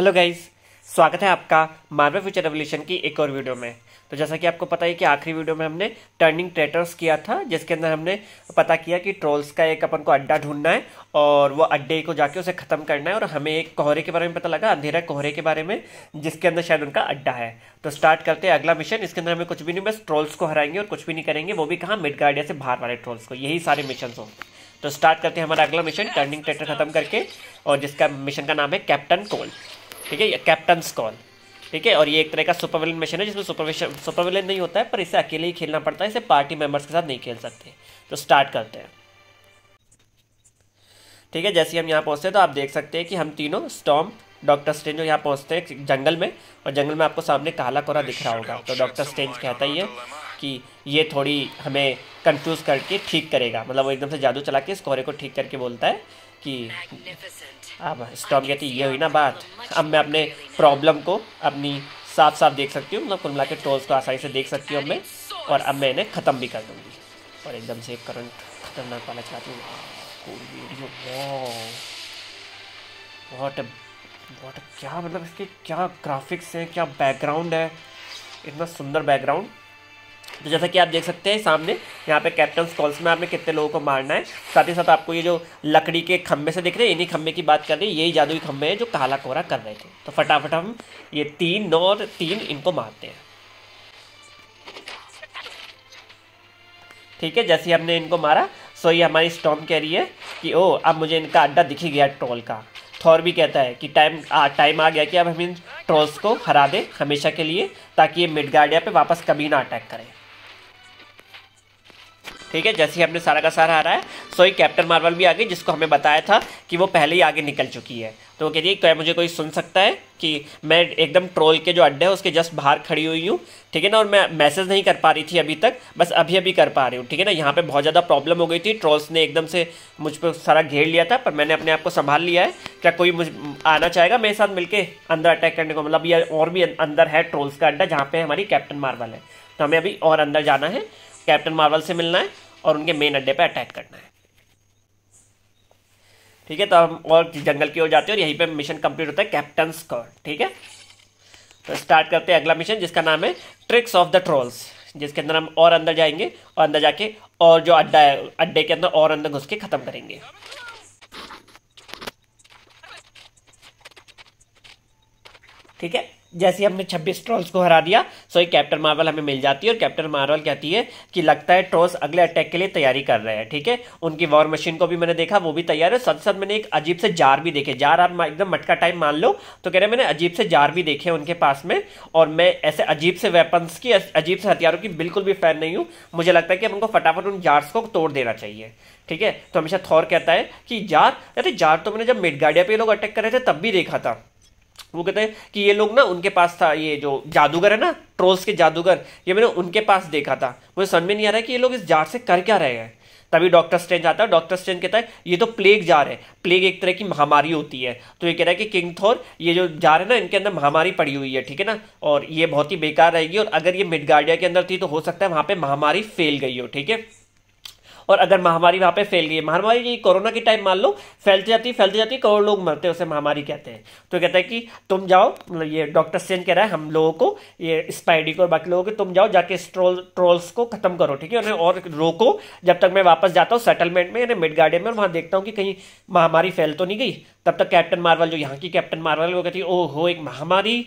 hello guys स्वागत है आपका मार्वल फ्यूचर रेवल्यूशन की एक और वीडियो में तो जैसा कि आपको पता है कि आखिरी वीडियो में हमने टर्निंग ट्रेटर्स किया था जिसके अंदर हमने पता किया कि ट्रोल्स का एक अपन को अड्डा ढूंढना है और वो अड्डे को जाके उसे ख़त्म करना है और हमें एक कोहरे के बारे में पता लगा अंधेरा कोहरे के बारे में जिसके अंदर शायद उनका अड्डा है तो स्टार्ट करते हैं अगला मिशन इसके अंदर हमें कुछ भी नहीं बस ट्रोल्स को हराएंगे और कुछ भी नहीं करेंगे वो भी कहा मिड गार्डिया से बाहर वाले ट्रोल्स को यही सारे मिशन होंगे तो स्टार्ट करते हैं हमारा अगला मिशन टर्निंग ट्रेटर खत्म करके और जिसका मिशन का नाम है कैप्टन कोल्ड ठीक है कैप्टन स्कॉल ठीक है और ये एक तरह का सुपरविलन मिशन है जिसमें सुपरविशन सुपरविलन नहीं होता है पर इसे अकेले ही खेलना पड़ता है इसे पार्टी मेंबर्स के साथ नहीं खेल सकते तो स्टार्ट करते हैं ठीक है जैसे हम यहाँ पहुँचते हैं तो आप देख सकते हैं कि हम तीनों स्टॉम डॉक्टर स्टेंज यहाँ पहुँचते हैं जंगल में और जंगल में आपको सामने काला कोरा दिख रहा होगा तो डॉक्टर स्टेंज कहता ही है की ये थोड़ी हमें कंफ्यूज करके ठीक करेगा मतलब वो एकदम से जादू चला के इस कोहरे को ठीक करके बोलता है कि अब स्टॉम कहती ये हुई ना बात अब मैं अपने प्रॉब्लम को अपनी साफ साफ देख सकती हूँ मतलब कुल मिला के टोल्स को आसानी से देख सकती हूँ मैं और अब मैं इन्हें ख़त्म भी कर दूँगी और एकदम से करंट खतरनाक वाला चलाती हूँ बहुत बहुत क्या मतलब इसके क्या ग्राफिक्स हैं क्या बैकग्राउंड है इतना सुंदर बैकग्राउंड तो जैसा कि आप देख सकते हैं सामने यहाँ पे कैप्टन स्कॉल्स में आपने कितने लोगों को मारना है साथ ही साथ आपको ये जो लकड़ी के खम्भे से दिख रहे हैं इन्हीं खम्भे की बात कर रही हैं यही जादुई खम्भे हैं जो काला कोहरा कर रहे थे तो फटाफट हम ये तीन नौ और तीन इनको मारते हैं ठीक है जैसे ही हमने इनको मारा सो ये हमारी स्टॉम कह रही है कि ओ अब मुझे इनका अड्डा दिख ही गया ट्रोल का थॉर भी कहता है कि टाइम आ टाइम आ गया कि अब हम इन ट्रोल्स को हरा दें हमेशा के लिए ताकि ये मिड गार्डिया पर वापस कभी ना अटैक करें ठीक है जैसे ही हमने सारा का सारा है सो ही कैप्टन मार्वल भी आ गई जिसको हमें बताया था कि वो पहले ही आगे निकल चुकी है तो वो कह रही है क्या मुझे कोई सुन सकता है कि मैं एकदम ट्रोल के जो अड्डे हैं उसके जस्ट बाहर खड़ी हुई हूँ ठीक है ना और मैं मैसेज नहीं कर पा रही थी अभी तक बस अभी अभी कर पा रही हूँ ठीक है ना यहाँ पर बहुत ज़्यादा प्रॉब्लम हो गई थी ट्रोल्स ने एकदम से मुझ पर सारा घेर लिया था पर मैंने अपने आप को संभाल लिया है क्या कोई मुझ आना चाहेगा मेरे साथ मिलकर अंदर अटैक करने को मतलब ये और भी अं-, अंदर है ट्रोल्स का अड्डा जहाँ पर हमारी कैप्टन मार्वल है तो हमें अभी और अंदर जाना है कैप्टन मार्वल से मिलना है और उनके मेन अड्डे पर अटैक करना है ठीक है तो हम और जंगल की ओर जाते हैं और यहीं पे मिशन कंप्लीट होता है कैप्टन स्कॉट ठीक है तो स्टार्ट करते हैं अगला मिशन जिसका नाम है ट्रिक्स ऑफ द ट्रोल्स जिसके अंदर हम और अंदर जाएंगे और अंदर जाके और जो अड्डा है अड्डे के अंदर और अंदर घुस के ख़त्म करेंगे ठीक है जैसे हमने 26 ट्रोल्स को हरा दिया सो एक कैप्टन मार्वल हमें मिल जाती है और कैप्टन मार्वल कहती है कि लगता है ट्रोल्स अगले अटैक के लिए तैयारी कर रहे हैं ठीक है उनकी वॉर मशीन को भी मैंने देखा वो भी तैयार है साथ साथ मैंने एक अजीब से जार भी देखे जार आप एकदम मटका टाइम मान लो तो कह रहे मैंने अजीब से जार भी देखे उनके पास में और मैं ऐसे अजीब से वेपन्स की अजीब से हथियारों की बिल्कुल भी फैन नहीं हूँ मुझे लगता है कि हमको फटाफट उन जार्स को तोड़ देना चाहिए ठीक है तो हमेशा थौर कहता है कि जार अरे जार तो मैंने जब मिड गाड़िया पे लोग अटैक कर रहे थे तब भी देखा था वो कहते हैं कि ये लोग ना उनके पास था ये जो जादूगर है ना ट्रोल्स के जादूगर ये मैंने उनके पास देखा था मुझे समझ में नहीं आ रहा है कि ये लोग इस जार से कर क्या रहे हैं तभी डॉक्टर स्ट्रेंज आता है डॉक्टर स्ट्रेंज कहता है ये तो प्लेग जार है प्लेग एक तरह की महामारी होती है तो ये कह रहा है कि किंग थोर ये जो जार है ना इनके अंदर महामारी पड़ी हुई है ठीक है ना और ये बहुत ही बेकार रहेगी और अगर ये मिडगार्डिया के अंदर थी तो हो सकता है वहाँ पर महामारी फैल गई हो ठीक है और अगर महामारी वहां पे फैल गई महामारी ये कोरोना की टाइम मान लो फैलती जाती फैलती जाती करोड़ लोग मरते हैं उसे महामारी कहते हैं तो कहता है कि तुम जाओ मतलब ये डॉक्टर सेन कह रहा है हम लोगों को ये स्पाइडी को और बाकी लोगों को तुम जाओ जाके ट्रोल ट्रोल्स को खत्म करो ठीक है उन्हें और रोको जब तक मैं वापस जाता हूँ सेटलमेंट में यानी मिड गार्डन में वहां देखता हूँ कि कहीं महामारी फैल तो नहीं गई तब तक कैप्टन मार्वल जो यहाँ की कैप्टन मार्वल वो कहती है ओहो एक महामारी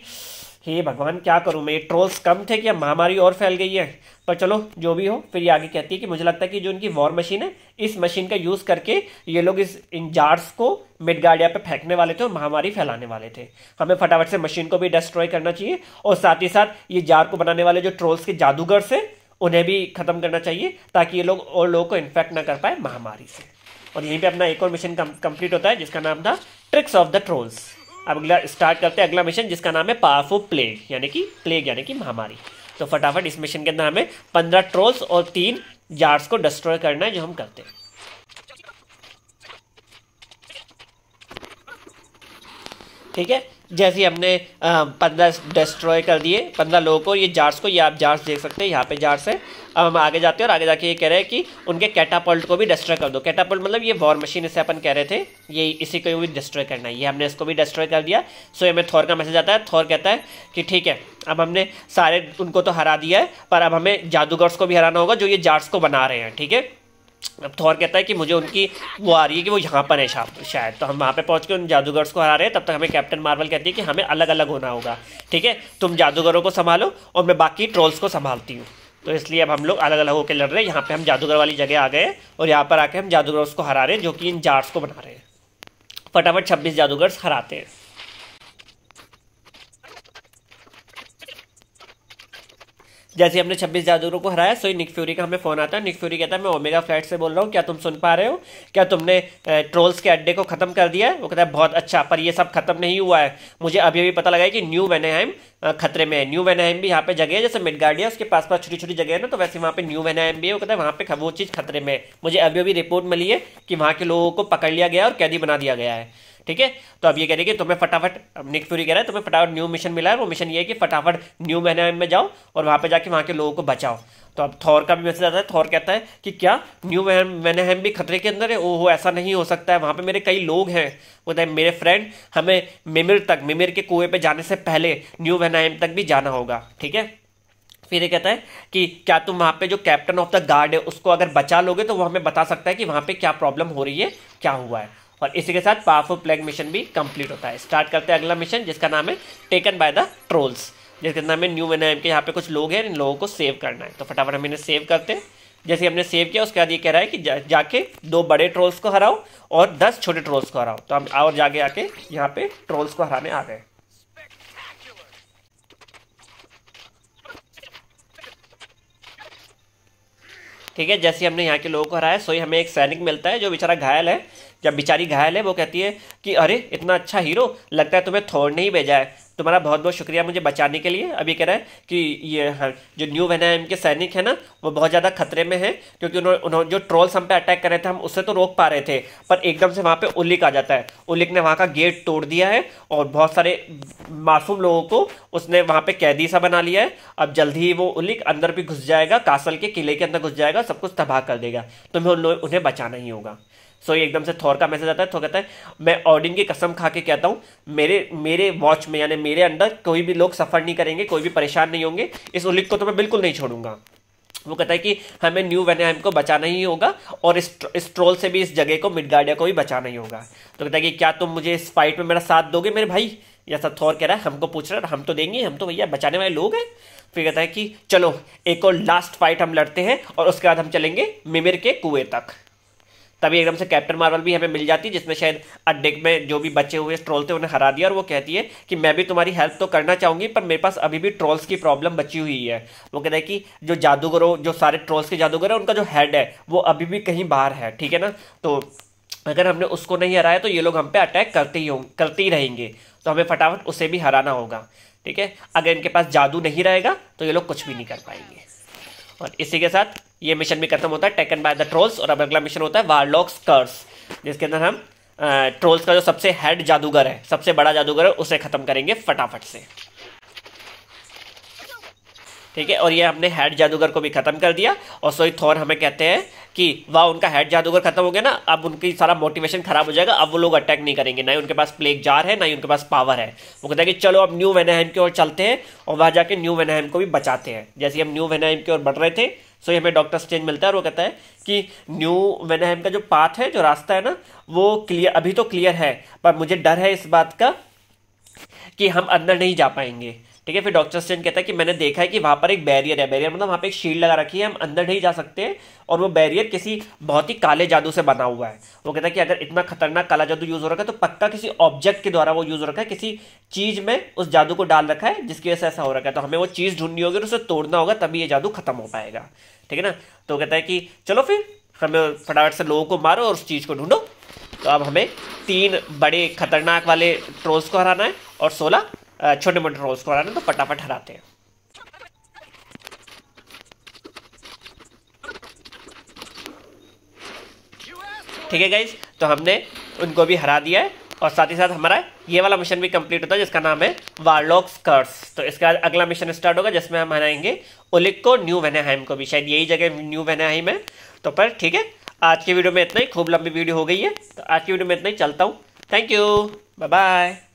हे भगवान क्या करूं मैं ट्रोल्स कम थे कि अब महामारी और फैल गई है पर चलो जो भी हो फिर ये आगे कहती है कि मुझे लगता है कि जो इनकी वॉर मशीन है इस मशीन का यूज़ करके ये लोग इस इन जार्स को मिड गार्डिया पर फेंकने वाले थे और महामारी फैलाने वाले थे हमें फटाफट से मशीन को भी डिस्ट्रॉय करना चाहिए और साथ ही साथ ये जार को बनाने वाले जो ट्रोल्स के जादूगर से उन्हें भी ख़त्म करना चाहिए ताकि ये लोग और लोगों को इन्फेक्ट ना कर पाए महामारी से और यहीं पे अपना एक और मिशन कंप्लीट होता है जिसका नाम था ट्रिक्स ऑफ द ट्रोल्स अब अगला स्टार्ट करते हैं अगला मिशन जिसका नाम है पावरफुल प्लेग यानी कि प्लेग यानी कि महामारी तो फटाफट इस मिशन के अंदर हमें पंद्रह ट्रोल्स और तीन जार्स को डिस्ट्रॉय करना है जो हम करते हैं ठीक है जैसे ही हमने पंद्रह डिस्ट्रॉय कर दिए पंद्रह लोगों को ये जार्स को ये आप जार्स देख सकते हैं यहाँ पे जार्स है अब हम आगे जाते हैं और आगे जाके ये कह रहे हैं कि उनके कैटापल्ट को भी डिस्ट्रॉय कर दो कैटापल्ट मतलब ये वॉर मशीन इसे अपन कह रहे थे ये इसी को भी डिस्ट्रॉय करना है ये हमने इसको भी डिस्ट्रॉय कर दिया सो हमें थौर का मैसेज आता है थौर कहता है कि ठीक है अब हमने सारे उनको तो हरा दिया है पर अब हमें जादूगर्स को भी हराना होगा जो ये जार्स को बना रहे हैं ठीक है अब थौर कहता है कि मुझे उनकी वो आ रही है कि वो यहाँ पर है शायद तो हम वहाँ पे पहुँच के उन जादूगर्स को हरा रहे हैं तब तक हमें कैप्टन मार्वल कहती है कि हमें अलग अलग होना होगा ठीक है तुम जादूगरों को संभालो और मैं बाकी ट्रोल्स को संभालती हूँ तो इसलिए अब हम लोग अलग अलग होकर लड़ रहे हैं यहाँ पे हम जादूगर वाली जगह आ गए और यहाँ पर आके हम जादूगर उसको हरा रहे हैं जो कि इन जार्स को बना रहे हैं फटाफट छब्बीस जादूगर हराते हैं जैसे हमने 26 जादूगरों को हराया सोई निक फ्यूरी का हमें फ़ोन आता है निक फ्यूरी कहता है मैं ओमेगा फ्लैट से बोल रहा हूँ क्या तुम सुन पा रहे हो क्या तुमने ट्रोल्स के अड्डे को ख़त्म कर दिया है वो कहता है बहुत अच्छा पर ये सब खत्म नहीं हुआ है मुझे अभी अभी पता लगा है कि न्यू वेनेहाइम खतरे में है न्यू वेनाइम भी यहाँ पे जगह है जैसे है उसके पास पास छोटी छोटी जगह है ना तो वैसे वहाँ पे न्यू वेनाइम भी है वो कहता है वहाँ पे वो चीज़ खतरे में है मुझे अभी अभी रिपोर्ट मिली है कि वहाँ के लोगों को पकड़ लिया गया और कैदी बना दिया गया है ठीक है तो अब ये कह रहे कि तुम्हें फटाफट निक फ्यूरी कह रहा है तुम्हें फटाफट न्यू मिशन मिला है वो मिशन ये है कि फटाफट न्यू वेनाइम में जाओ और वहाँ पर जाके वहाँ के लोगों को बचाओ तो अब थौर का भी मैसेज आता है थौर कहता है कि क्या न्यू मैनहम भी खतरे के अंदर है हो ऐसा नहीं हो सकता है वहाँ पे मेरे कई लोग हैं बताए मेरे फ्रेंड हमें मिमिर तक मिमिर के कुएं पे जाने से पहले न्यू वेनाइम तक भी जाना होगा ठीक है फिर ये कहता है कि क्या तुम वहाँ पे जो कैप्टन ऑफ द गार्ड है उसको अगर बचा लोगे तो वो हमें बता सकता है कि वहाँ पे क्या प्रॉब्लम हो रही है क्या हुआ है और इसी के साथ पावरफुल प्लेग मिशन भी कंप्लीट होता है स्टार्ट करते हैं अगला मिशन जिसका नाम है टेकन बाय द ट्रोल्स जैसे कितना हमें न्यू बनाया के यहाँ पे कुछ लोग हैं इन लोगों को सेव करना है तो फटाफट हम इन्हें सेव करते हैं जैसे हमने सेव किया उसके बाद ये कह रहा है कि जा, जाके दो बड़े ट्रोल्स को हराओ और दस छोटे ट्रोल्स को हराओ तो हम और जाके आके यहाँ पे ट्रोल्स को हराने आ गए ठीक है जैसे हमने यहाँ के लोगों को हराया सोई हमें एक सैनिक मिलता है जो बेचारा घायल है जब बेचारी घायल है वो कहती है कि अरे इतना अच्छा हीरो लगता है तुम्हें थोड़ नहीं भेजा है तुम्हारा तो बहुत बहुत शुक्रिया मुझे बचाने के लिए अभी कह रहा है कि ये हाँ, जो न्यू वेनायम के सैनिक है ना वो बहुत ज़्यादा खतरे में है क्योंकि उन्होंने उन्होंने जो ट्रोल्स हम पे अटैक कर रहे थे हम उससे तो रोक पा रहे थे पर एकदम से वहाँ पे उल्लिक आ जाता है उल्लिक ने वहाँ का गेट तोड़ दिया है और बहुत सारे मासूम लोगों को उसने वहाँ पर कैदी सा बना लिया है अब जल्द ही वो उल्लिक अंदर भी घुस जाएगा कासल के किले के अंदर घुस जाएगा सब कुछ तबाह कर देगा तुम्हें उन उन्हें बचाना ही होगा सो ये एकदम से थोर का मैसेज आता है थोर कहता है मैं ऑडिन की कसम खा के कहता हूँ मेरे मेरे वॉच में यानी मेरे अंडर कोई भी लोग सफ़र नहीं करेंगे कोई भी परेशान नहीं होंगे इस उलिक को तो मैं बिल्कुल नहीं छोड़ूंगा वो कहता है कि हमें न्यू वेनहेम को बचाना ही होगा और इस, ट्रोल से भी इस जगह को मिडगार्डिया को भी बचाना ही होगा तो कहता है कि क्या तुम मुझे इस फाइट में मेरा साथ दोगे मेरे भाई या सब थौर कह रहा है हमको पूछ रहा है हम तो देंगे हम तो भैया बचाने वाले लोग हैं फिर कहता है कि चलो एक और लास्ट फाइट हम लड़ते हैं और उसके बाद हम चलेंगे मिमिर के कुएं तक तभी एकदम से कैप्टन मार्वल भी हमें मिल जाती है जिसने शायद अड्डे में जो भी बचे हुए ट्रोल थे उन्हें हरा दिया और वो कहती है कि मैं भी तुम्हारी हेल्प तो करना चाहूंगी पर मेरे पास अभी भी ट्रोल्स की प्रॉब्लम बची हुई है वो कहता है कि जो जादूगरों जो सारे ट्रोल्स के जादूगर है उनका जो हेड है वो अभी भी कहीं बाहर है ठीक है ना तो अगर हमने उसको नहीं हराया तो ये लोग हम पे अटैक करते ही होंगे करते ही रहेंगे तो हमें फटाफट उसे भी हराना होगा ठीक है अगर इनके पास जादू नहीं रहेगा तो ये लोग कुछ भी नहीं कर पाएंगे और इसी के साथ ये मिशन भी खत्म होता है टेकन बाय द ट्रोल्स और अब अगला मिशन होता है वारलॉक्स कर्स जिसके अंदर हम ट्रोल्स का जो सबसे हेड जादूगर है सबसे बड़ा जादूगर है उसे खत्म करेंगे फटाफट से ठीक है और ये हमने हेड जादूगर को भी खत्म कर दिया और सोई थोर हमें कहते हैं कि वाह उनका हेड जादूगर खत्म हो गया ना अब उनकी सारा मोटिवेशन खराब हो जाएगा अब वो लोग अटैक नहीं करेंगे ना ही उनके पास प्लेग जार है ना ही उनके पास पावर है वो कहता है कि चलो अब न्यू वेनाहम की ओर चलते हैं और वहां जाके न्यू वेनाहम को भी बचाते हैं जैसे हम न्यू वेनाहम की ओर बढ़ रहे थे सो ये हमें डॉक्टर स्ट्रेंज मिलता है और वो कहता है कि न्यू वेनाहम का जो पाथ है जो रास्ता है ना वो क्लियर अभी तो क्लियर है पर मुझे डर है इस बात का कि हम अंदर नहीं जा पाएंगे ठीक है फिर डॉक्टर स्टेन कहता है कि मैंने देखा है कि वहाँ पर एक बैरियर है बैरियर मतलब वहाँ पर एक शील्ड लगा रखी है हम अंदर नहीं जा सकते और वो बैरियर किसी बहुत ही काले जादू से बना हुआ है वो कहता है कि अगर इतना खतरनाक काला जादू यूज़ हो रखा है तो पक्का किसी ऑब्जेक्ट के द्वारा वो यूज़ हो रखा है किसी चीज़ में उस जादू को डाल रखा है जिसकी वजह से ऐसा हो रखा है तो हमें वो चीज़ ढूंढनी होगी और उसे तोड़ना होगा तभी ये जादू खत्म हो पाएगा ठीक है ना तो कहता है कि चलो फिर हमें फटाफट से लोगों को मारो और उस चीज़ को ढूंढो तो अब हमें तीन बड़े खतरनाक वाले ट्रोल्स को हराना है और सोलह छोटे मोटे रोल्स को हराने तो फटाफट हराते हैं ठीक है गाइज तो हमने उनको भी हरा दिया है और साथ ही साथ हमारा ये वाला मिशन भी कंप्लीट होता है जिसका नाम है वार्लॉक्स कर्स तो इसके बाद अगला मिशन स्टार्ट होगा जिसमें हम हराएंगे ओलिक को न्यू वेनाहाइम को भी शायद यही जगह न्यू वेनाहाइम है तो पर ठीक है आज की वीडियो में इतना ही खूब लंबी वीडियो हो गई है तो आज की वीडियो में इतना ही चलता हूँ थैंक यू बाय बाय